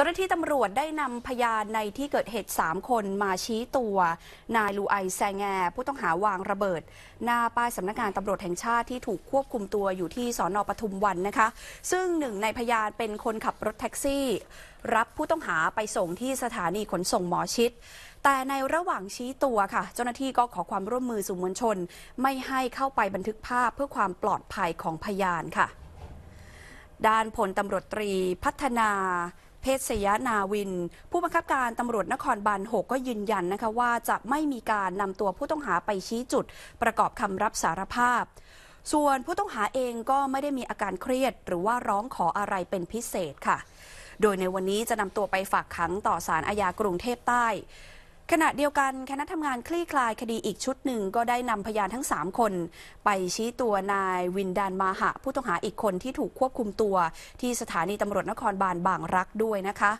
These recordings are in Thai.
จ้าหน้าที่ตำรวจได้นำพยานในที่เกิดเหตุ 3 คนมาชี้ตัวนายลูไอแซงแงผู้ต้องหาวางระเบิดหน้าป้ายสำนักงานตำรวจแห่งชาติที่ถูกควบคุมตัวอยู่ที่สอนอปทุมวันนะคะ ซึ่งหนึ่งในพยานเป็นคนขับรถแท็กซี่ รับผู้ต้องหาไปส่งที่สถานีขนส่งหมอชิดแต่ในระหว่างชี้ตัวค่ะ เจ้าหน้าที่ก็ขอความร่วมมือสื่อมวลชน ไม่ให้เข้าไปบันทึกภาพเพื่อความปลอดภัยของพยานค่ะด้านพลตำรวจตรีพัฒนาเพชรศยานาวิน ผู้บังคับการตำรวจนครบาล6ก็ยืนยันนะคะว่าจะไม่มีการนำตัวผู้ต้องหาไปชี้จุดประกอบคำรับสารภาพ ส่วนผู้ต้องหาเองก็ไม่ได้มีอาการเครียดหรือว่าร้องขออะไรเป็นพิเศษค่ะ โดยในวันนี้จะนำตัวไปฝากขังต่อสารอาญากรุงเทพใต้ขณะเดียวกันคณะทำงานคลี่คลายคดีอีกชุดหนึ่งก็ได้นำพยานทั้ง3คน ไปชี้ตัวนาย วินดานมาหะผู้ต้องหาอีกคนที่ถูกควบคุมตัวที่สถานีตำรวจนครบาลบางรักด้วยนะคะ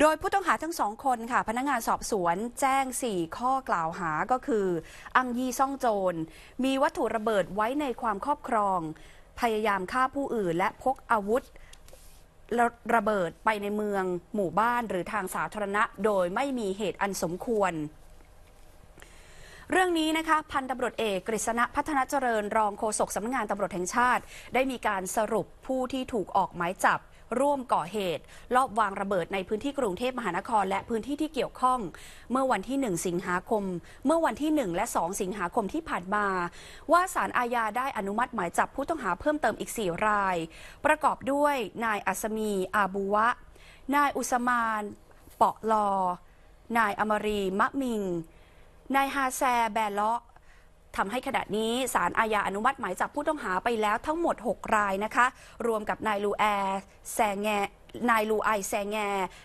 โดยผู้ต้องหาทั้งสองคนค่ะ พนักงงานสอบสวนแจ้ง 4 ข้อกล่าวหาก็คือ อังยีซ่องโจร มีวัตถุระเบิดไว้ในความครอบครอง พยายามฆ่าผู้อื่นและพกอาวุธระระเบิดไปในเมืองหมู่บ้านหรือทางสาธารณะโดยไม่มีเหตุอันสมควร เรื่องนี้นะคะพันตำรวจเอกกฤษณะพัฒนาเจริญรองโฆษกสำนักงานตำรวจแห่งชาติ ได้มีการสรุปผู้ที่ถูกออกหมายจับร่วมก่อเหตุ ลอบวางระเบิดในพื้นที่กรุงเทพมหานคร และพื้นที่ที่เกี่ยวข้อง เมื่อวันที่ 1 สิงหาคม เมื่อวันที่ 1 และ 2 สิงหาคมที่ผ่านมา ว่าสารอาญาได้อนุมัติหมายจับ ผู้ต้องหาเพิ่มเติมอีก 4 ราย ประกอบด้วยนายอัศมี อาบูวะ นายอุสมาน เปาะลอ นายอมรี มะมิง นายฮาแซแบเลาะทำให้ขณะนี้สารอาญาอนุมัติหมายจับผู้ต้องหาไปแล้วทั้งหมด 6 รายนะคะ รวมกับนายลูแอร์แซงแง นายลูไอแซงแง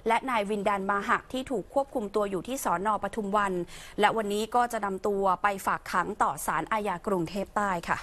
และนายวินดานมาหักที่ถูกควบคุมตัวอยู่ที่สอนอปทุมวัน และวันนี้ก็จะนำตัวไปฝากขังต่อสารอาญากรุงเทพใต้ค่ะ